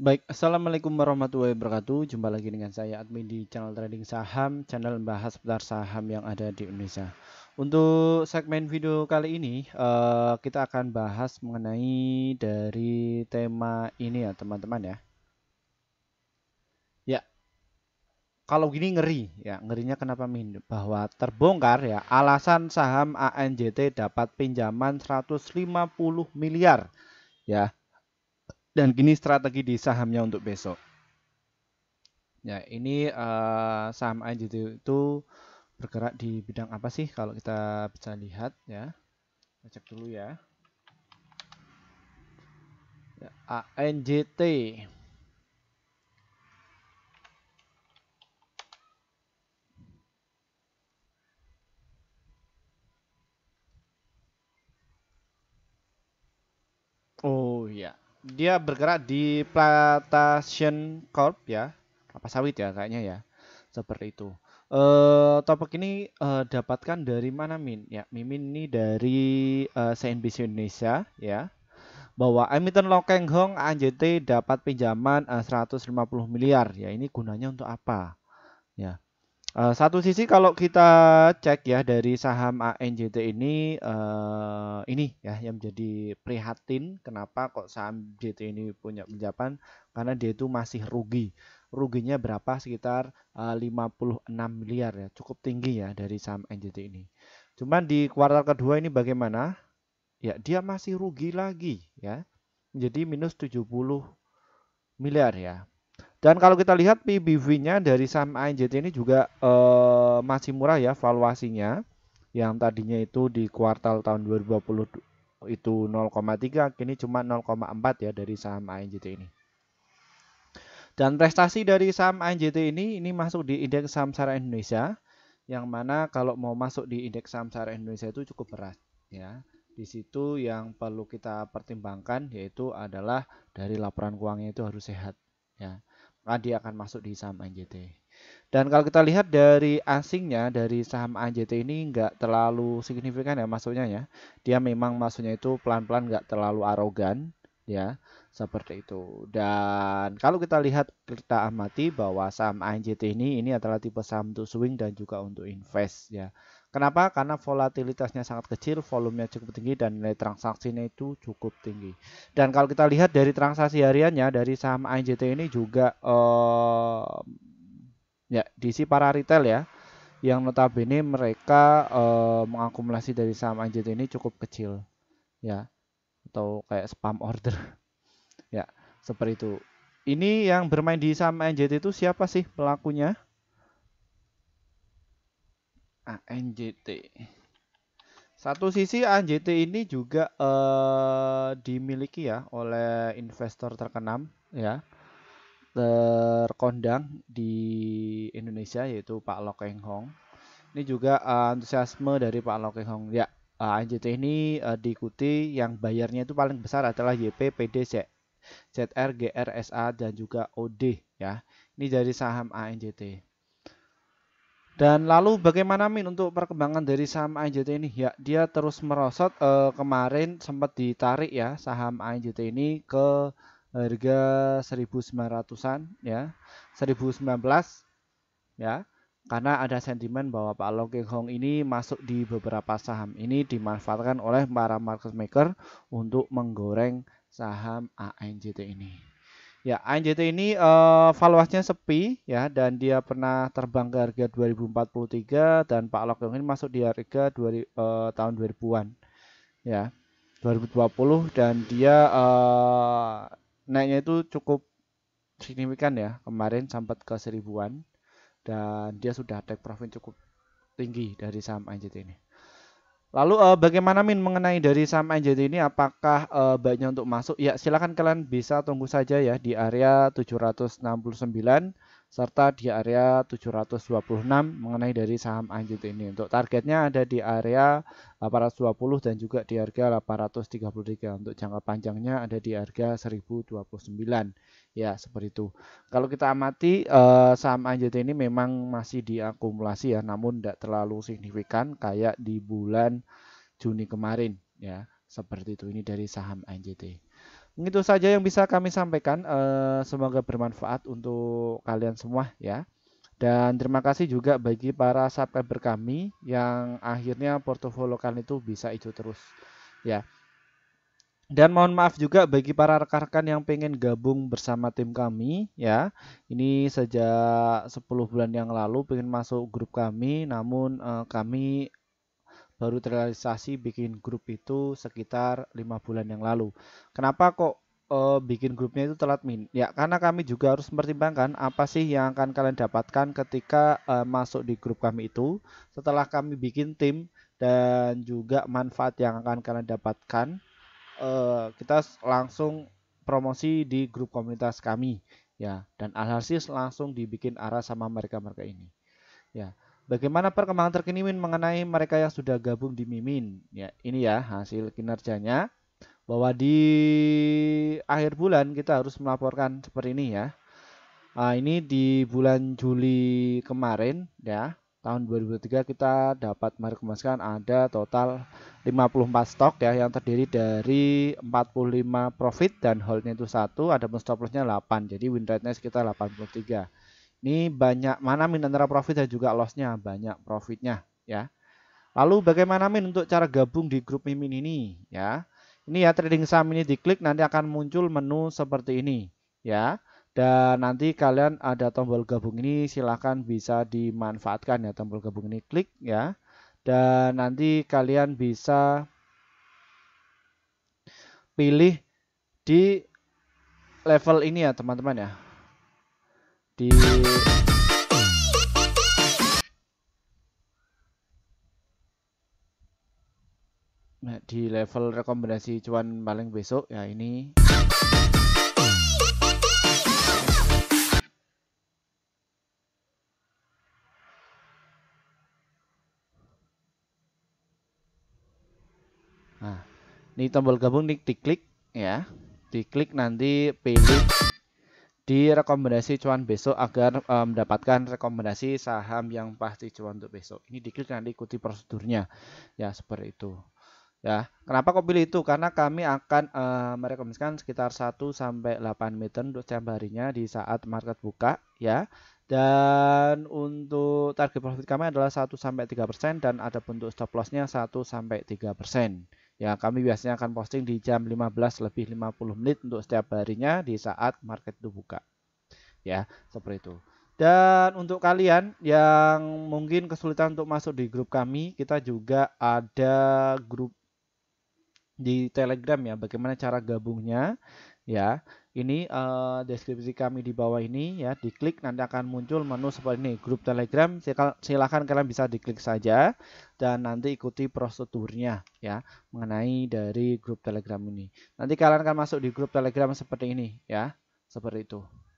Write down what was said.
Baik, Assalamualaikum warahmatullahi wabarakatuh. Jumpa lagi dengan saya admin di channel trading saham, channel membahas seputar saham yang ada di Indonesia. Untuk segmen video kali ini, eh, kita akan bahas mengenai dari tema ini ya teman-teman ya. Ya, kalau gini ngeri ya, ngerinya kenapa min bahwa terbongkar ya alasan saham ANJT dapat pinjaman 150 miliar ya dan gini strategi di sahamnya untuk besok. Ya, ini uh, saham AJT itu bergerak di bidang apa sih kalau kita bisa lihat ya. Kita cek dulu ya. ya ANJT. Oh ya dia bergerak di Plantation Corp ya, apa sawit ya kayaknya ya. Seperti itu. Uh, topik ini uh, dapatkan dari mana Min? Ya, Mimin ini dari uh, eh, CNBC Indonesia ya. Bahwa emiten Lokeng Hong ANJT dapat pinjaman uh, 150 miliar. Ya, ini gunanya untuk apa? Ya. Uh, satu sisi kalau kita cek ya dari saham ANJT ini uh, ini ya yang menjadi prihatin kenapa kok saham JT ini punya penjapan karena dia itu masih rugi. Ruginya berapa sekitar eh, uh, 56 miliar ya, cukup tinggi ya dari saham ANJT ini. Cuman di kuartal kedua ini bagaimana? Ya, dia masih rugi lagi ya. Menjadi minus 70 miliar ya. Dan kalau kita lihat PBV-nya dari saham ANJT ini juga eh, masih murah ya valuasinya. Yang tadinya itu di kuartal tahun 2020 itu 0,3 kini cuma 0,4 ya dari saham ANJT ini. Dan prestasi dari saham ANJT ini ini masuk di indeks saham sara Indonesia yang mana kalau mau masuk di indeks saham sara Indonesia itu cukup berat ya. Di situ yang perlu kita pertimbangkan yaitu adalah dari laporan keuangannya itu harus sehat ya maka ah, akan masuk di saham AJT. Dan kalau kita lihat dari asingnya dari saham AJT ini nggak terlalu signifikan ya masuknya ya. Dia memang masuknya itu pelan-pelan nggak terlalu arogan ya seperti itu. Dan kalau kita lihat kita amati bahwa saham ANJT ini ini adalah tipe saham untuk swing dan juga untuk invest ya. Kenapa? Karena volatilitasnya sangat kecil, volumenya cukup tinggi dan nilai transaksinya itu cukup tinggi. Dan kalau kita lihat dari transaksi hariannya dari saham ANJT ini juga eh, ya diisi para retail ya yang notabene mereka eh, mengakumulasi dari saham ANJT ini cukup kecil ya atau kayak spam order seperti itu. Ini yang bermain di saham NJT itu siapa sih pelakunya? NJT. Satu sisi NJT ini juga eh, dimiliki ya oleh investor terkenam ya terkondang di Indonesia yaitu Pak Lokeng Hong. Ini juga uh, antusiasme dari Pak Lokeng Hong. Ya, uh, eh, ANJT ini uh, diikuti yang bayarnya itu paling besar adalah YPPDC ZR, GR, SA dan juga OD ya. Ini dari saham ANJT. Dan lalu bagaimana Min untuk perkembangan dari saham ANJT ini? Ya, dia terus merosot E, kemarin sempat ditarik ya saham ANJT ini ke harga 1900-an ya. 1019 ya. Karena ada sentimen bahwa Pak Long King Hong ini masuk di beberapa saham ini dimanfaatkan oleh para market maker untuk menggoreng saham ANJT ini. Ya, ANJT ini uh, valuasinya sepi ya dan dia pernah terbang ke harga 2043 dan Pak Lok ini masuk di harga 2000, uh, eh, tahun 2000-an. Ya. 2020 dan dia uh, naiknya itu cukup signifikan ya. Kemarin sempat ke seribuan dan dia sudah take profit cukup tinggi dari saham ANJT ini. Lalu uh, bagaimana Min mengenai dari saham NJT ini apakah uh, baiknya untuk masuk? Ya silakan kalian bisa tunggu saja ya di area 769 serta di area 726 mengenai dari saham Anjut ini. Untuk targetnya ada di area 820 dan juga di harga 833. Untuk jangka panjangnya ada di harga 1029. Ya, seperti itu. Kalau kita amati eh, saham Anjut ini memang masih diakumulasi ya, namun tidak terlalu signifikan kayak di bulan Juni kemarin ya. Seperti itu ini dari saham ANJT itu saja yang bisa kami sampaikan. Eh, semoga bermanfaat untuk kalian semua ya. Dan terima kasih juga bagi para subscriber kami yang akhirnya portofolio kalian itu bisa itu terus ya. Dan mohon maaf juga bagi para rekan-rekan yang pengen gabung bersama tim kami ya. Ini sejak 10 bulan yang lalu pengen masuk grup kami namun eh, kami baru terrealisasi bikin grup itu sekitar lima bulan yang lalu. Kenapa kok uh, bikin grupnya itu telat min? Ya karena kami juga harus mempertimbangkan apa sih yang akan kalian dapatkan ketika uh, masuk di grup kami itu. Setelah kami bikin tim dan juga manfaat yang akan kalian dapatkan, uh, kita langsung promosi di grup komunitas kami ya dan alhasil langsung dibikin arah sama mereka-mereka ini ya. Bagaimana perkembangan terkini Min mengenai mereka yang sudah gabung di Mimin? Ya, ini ya hasil kinerjanya bahwa di akhir bulan kita harus melaporkan seperti ini ya. Nah, ini di bulan Juli kemarin ya, tahun 2023 kita dapat merekomendasikan ada total 54 stok ya yang terdiri dari 45 profit dan holdnya itu satu, ada stop lossnya 8. Jadi win rate-nya sekitar 83. Ini banyak mana min antara profit dan juga lossnya banyak profitnya ya. Lalu bagaimana min untuk cara gabung di grup mimin ini ya. Ini ya trading saham ini diklik nanti akan muncul menu seperti ini ya. Dan nanti kalian ada tombol gabung ini silahkan bisa dimanfaatkan ya tombol gabung ini klik ya. Dan nanti kalian bisa pilih di level ini ya teman-teman ya di nah, di level rekomendasi cuan paling besok ya ini Nah, ini tombol gabung nih diklik ya. Diklik nanti pilih di rekomendasi cuan besok agar e, mendapatkan rekomendasi saham yang pasti cuan untuk besok. Ini diklik nanti ikuti prosedurnya. Ya, seperti itu. Ya, kenapa kok pilih itu? Karena kami akan e, merekomendasikan sekitar 1 sampai 8 meter untuk setiap harinya di saat market buka, ya. Dan untuk target profit kami adalah 1 sampai 3% dan ada bentuk stop lossnya 1 sampai 3%. Ya, kami biasanya akan posting di jam 15 lebih 50 menit untuk setiap harinya di saat market itu buka. Ya, seperti itu. Dan untuk kalian yang mungkin kesulitan untuk masuk di grup kami, kita juga ada grup di Telegram ya, bagaimana cara gabungnya ya ini uh, deskripsi kami di bawah ini ya diklik nanti akan muncul menu seperti ini grup telegram silahkan kalian bisa diklik saja dan nanti ikuti prosedurnya ya mengenai dari grup telegram ini nanti kalian akan masuk di grup telegram seperti ini ya seperti itu